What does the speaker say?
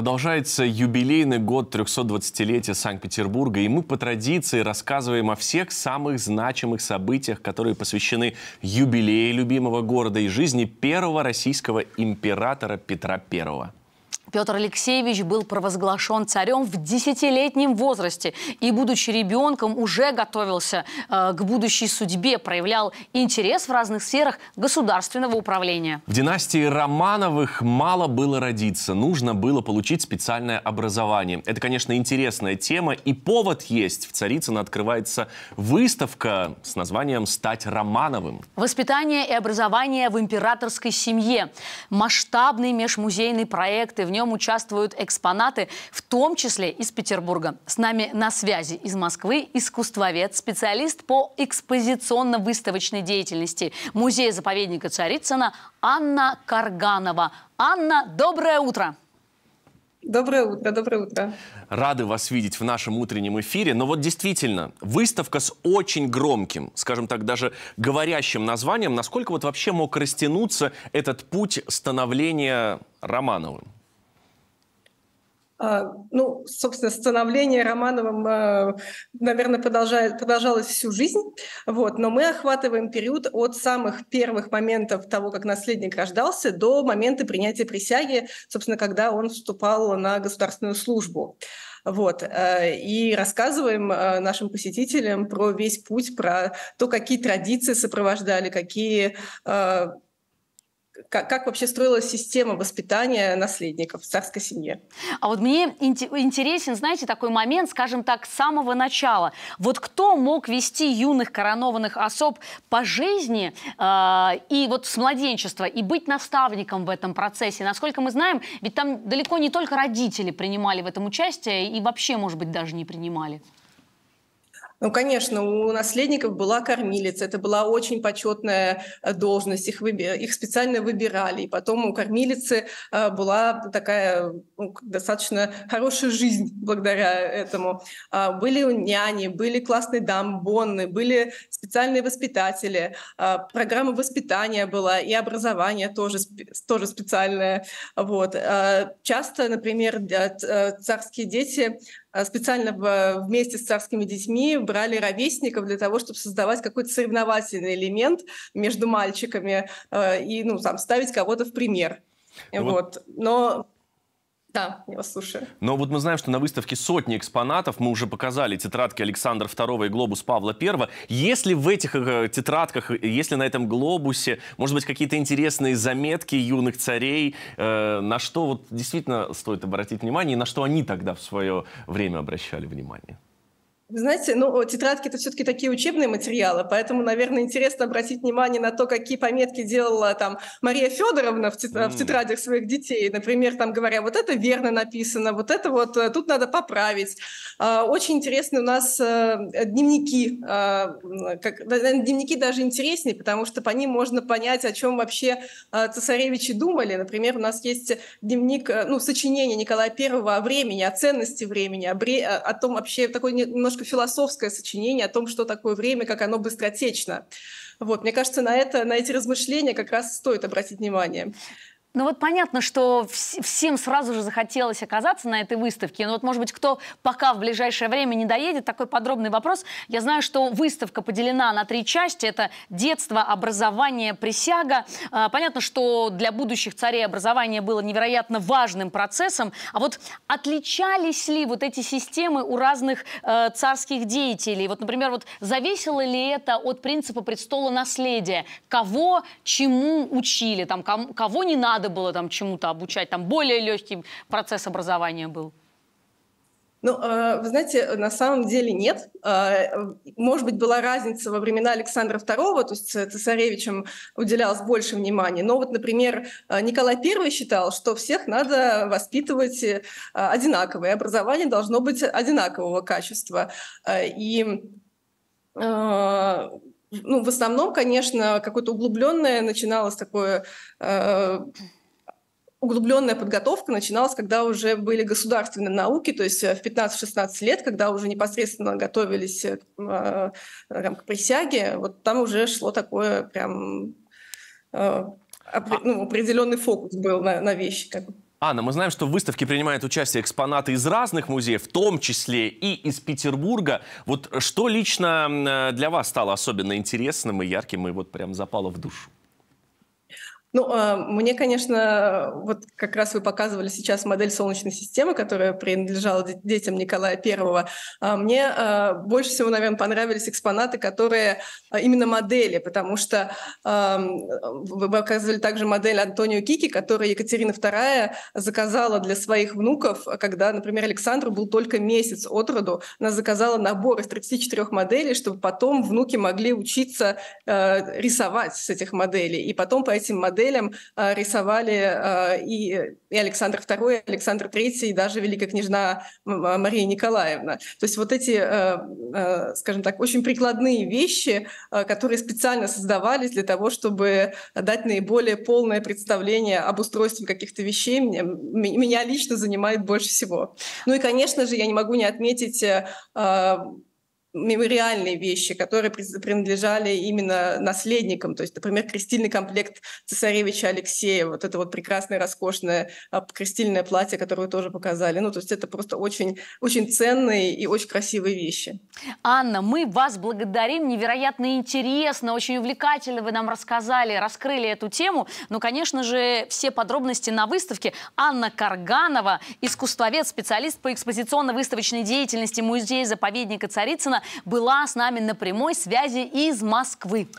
Продолжается юбилейный год 320-летия Санкт-Петербурга, и мы по традиции рассказываем о всех самых значимых событиях, которые посвящены юбилею любимого города и жизни первого российского императора Петра Первого. Петр Алексеевич был провозглашен царем в десятилетнем возрасте и, будучи ребенком, уже готовился э, к будущей судьбе, проявлял интерес в разных сферах государственного управления. В династии Романовых мало было родиться, нужно было получить специальное образование. Это, конечно, интересная тема и повод есть. В Царицыно открывается выставка с названием «Стать Романовым». Воспитание и образование в императорской семье. Масштабные межмузейные проекты, в нем нем участвуют экспонаты, в том числе из Петербурга. С нами на связи из Москвы искусствовед, специалист по экспозиционно-выставочной деятельности музея-заповедника Царицына Анна Карганова. Анна, доброе утро! Доброе утро, доброе утро. Рады вас видеть в нашем утреннем эфире. Но вот действительно, выставка с очень громким, скажем так, даже говорящим названием. Насколько вот вообще мог растянуться этот путь становления Романовым? А, ну, собственно, становление Романовым, а, наверное, продолжает, продолжалось всю жизнь, вот, но мы охватываем период от самых первых моментов того, как наследник рождался, до момента принятия присяги, собственно, когда он вступал на государственную службу. Вот. А, и рассказываем нашим посетителям про весь путь, про то, какие традиции сопровождали, какие как, как вообще строилась система воспитания наследников в царской семье. А вот мне интересен, знаете, такой момент, скажем так, с самого начала. Вот кто мог вести юных коронованных особ по жизни э, и вот с младенчества, и быть наставником в этом процессе? Насколько мы знаем, ведь там далеко не только родители принимали в этом участие и вообще, может быть, даже не принимали. Ну, конечно, у наследников была кормилица. Это была очень почетная э, должность. Их, выби... их специально выбирали. И потом у кормилицы э, была такая ну, достаточно хорошая жизнь благодаря этому. А, были няни, были классные дамбонны, были специальные воспитатели. А, программа воспитания была и образование тоже, тоже специальное. Вот. Э, часто, например, царские дети Э, специально э, вместе с царскими детьми брали ровесников для того, чтобы создавать какой-то соревновательный элемент между мальчиками э, и ну, там, ставить кого-то в пример. Ну вот. вот. Но да, я вас слушаю. Но вот мы знаем, что на выставке сотни экспонатов. Мы уже показали тетрадки Александра II и глобус Павла I. Если в этих э, тетрадках, э, если на этом глобусе, может быть, какие-то интересные заметки юных царей, э, на что вот действительно стоит обратить внимание, и на что они тогда в свое время обращали внимание? знаете, ну, тетрадки это все-таки такие учебные материалы, поэтому, наверное, интересно обратить внимание на то, какие пометки делала там Мария Федоровна в, тет... mm. в тетрадях своих детей. Например, там говоря, вот это верно написано, вот это вот э, тут надо поправить. А, очень интересны у нас э, дневники, а, как... дневники даже интереснее, потому что по ним можно понять, о чем вообще а, цесаревичи думали. Например, у нас есть дневник, э, ну, сочинение Николая Первого о времени, о ценности времени, о, бре... о том вообще такой немножко немножко философское сочинение о том, что такое время, как оно быстротечно. Вот, мне кажется, на это, на эти размышления как раз стоит обратить внимание. Ну вот понятно, что всем сразу же захотелось оказаться на этой выставке. Но вот, может быть, кто пока в ближайшее время не доедет, такой подробный вопрос. Я знаю, что выставка поделена на три части. Это детство, образование, присяга. А, понятно, что для будущих царей образование было невероятно важным процессом. А вот отличались ли вот эти системы у разных э, царских деятелей? Вот, например, вот зависело ли это от принципа престола наследия? Кого чему учили? Там, кого не надо? надо было там чему-то обучать, там более легкий процесс образования был? Ну, э, вы знаете, на самом деле нет. Э, может быть, была разница во времена Александра II, то есть цесаревичам уделялось больше внимания. Но вот, например, э, Николай I считал, что всех надо воспитывать одинаково, и образование должно быть одинакового качества. И ну, в основном, конечно, какое-то углубленное начиналось такое... Э, углубленная подготовка начиналась, когда уже были государственные науки, то есть э, в 15-16 лет, когда уже непосредственно готовились э, там, э, к присяге, вот там уже шло такое прям... Э, ну, определенный фокус был на, на вещи. Как бы. Анна, мы знаем, что в выставке принимают участие экспонаты из разных музеев, в том числе и из Петербурга. Вот что лично э, для вас стало особенно интересным и ярким и вот прям запало в душу? Ну, а, мне, конечно, вот как раз вы показывали сейчас модель Солнечной системы, которая принадлежала детям Николая Первого. А, мне а, больше всего, наверное, понравились экспонаты, которые именно модели, потому что вы показывали также модель Антонио Кики, которую Екатерина II заказала для своих внуков, когда, например, Александру был только месяц от роду. Она заказала набор из 34 моделей, чтобы потом внуки могли учиться рисовать с этих моделей. И потом по этим моделям моделям а, рисовали а, и, и Александр II, и Александр III, и даже великая княжна Мария Николаевна. То есть вот эти, а, скажем так, очень прикладные вещи, которые специально создавались для того, чтобы дать наиболее полное представление об устройстве каких-то вещей, меня лично занимает больше всего. Ну и, конечно же, я не могу не отметить мемориальные вещи, которые принадлежали именно наследникам. То есть, например, крестильный комплект цесаревича Алексея, вот это вот прекрасное, роскошное а, крестильное платье, которое тоже показали. Ну, то есть это просто очень, очень ценные и очень красивые вещи. Анна, мы вас благодарим. Невероятно интересно, очень увлекательно вы нам рассказали, раскрыли эту тему. Но, конечно же, все подробности на выставке. Анна Карганова, искусствовед, специалист по экспозиционно-выставочной деятельности Музея-заповедника Царицына, была с нами на прямой связи из Москвы.